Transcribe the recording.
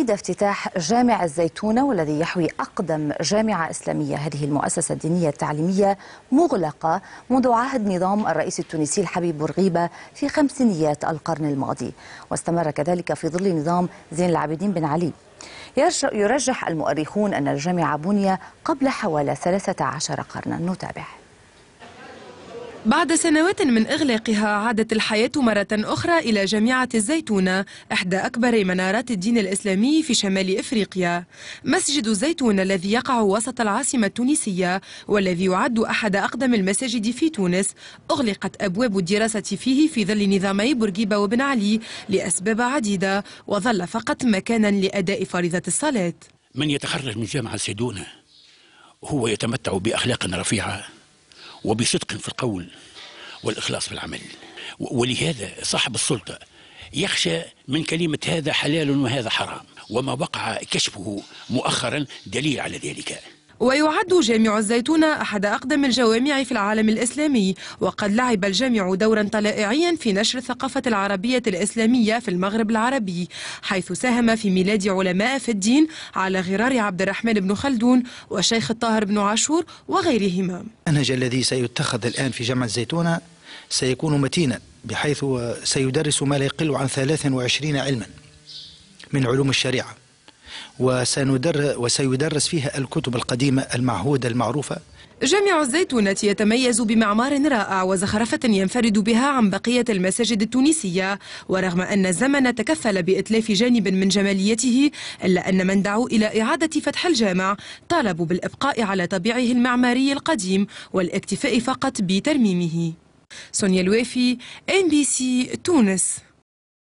أعيد افتتاح جامع الزيتونة والذي يحوي أقدم جامعة إسلامية هذه المؤسسة الدينية التعليمية مغلقة منذ عهد نظام الرئيس التونسي الحبيب بورغيبة في خمسينيات القرن الماضي واستمر كذلك في ظل نظام زين العابدين بن علي يرجح المؤرخون أن الجامعة بني قبل حوالي 13 قرنا نتابع بعد سنوات من إغلاقها عادت الحياة مرة أخرى إلى جامعة الزيتونة إحدى أكبر منارات الدين الإسلامي في شمال إفريقيا مسجد الزيتونة الذي يقع وسط العاصمة التونسية والذي يعد أحد أقدم المساجد في تونس أغلقت أبواب الدراسة فيه في ظل نظامي بورقيبة وبن علي لأسباب عديدة وظل فقط مكانا لأداء فريضة الصلاة من يتخرج من جامعة الزيتونة هو يتمتع بأخلاق رفيعة وبصدق في القول والإخلاص في العمل ولهذا صاحب السلطة يخشى من كلمة هذا حلال وهذا حرام وما وقع كشفه مؤخرا دليل على ذلك ويعد جامع الزيتون أحد أقدم الجوامع في العالم الإسلامي وقد لعب الجامع دورا طلائعيا في نشر الثقافة العربية الإسلامية في المغرب العربي حيث ساهم في ميلاد علماء في الدين على غرار عبد الرحمن بن خلدون وشيخ الطاهر بن عاشور وغيرهما النهج الذي سيتخذ الآن في جامع الزيتون سيكون متينا بحيث سيدرس ما لا يقل عن 23 علما من علوم الشريعة وسندر وسيدرس فيها الكتب القديمة المعهودة المعروفة جامع الزيتونة يتميز بمعمار رائع وزخرفة ينفرد بها عن بقية المساجد التونسية ورغم أن الزمن تكفل بإتلاف جانب من جماليته إلا أن من دعوا إلى إعادة فتح الجامع طالبوا بالإبقاء على طبيعه المعماري القديم والاكتفاء فقط بترميمه سونيا الوافي ام بي سي تونس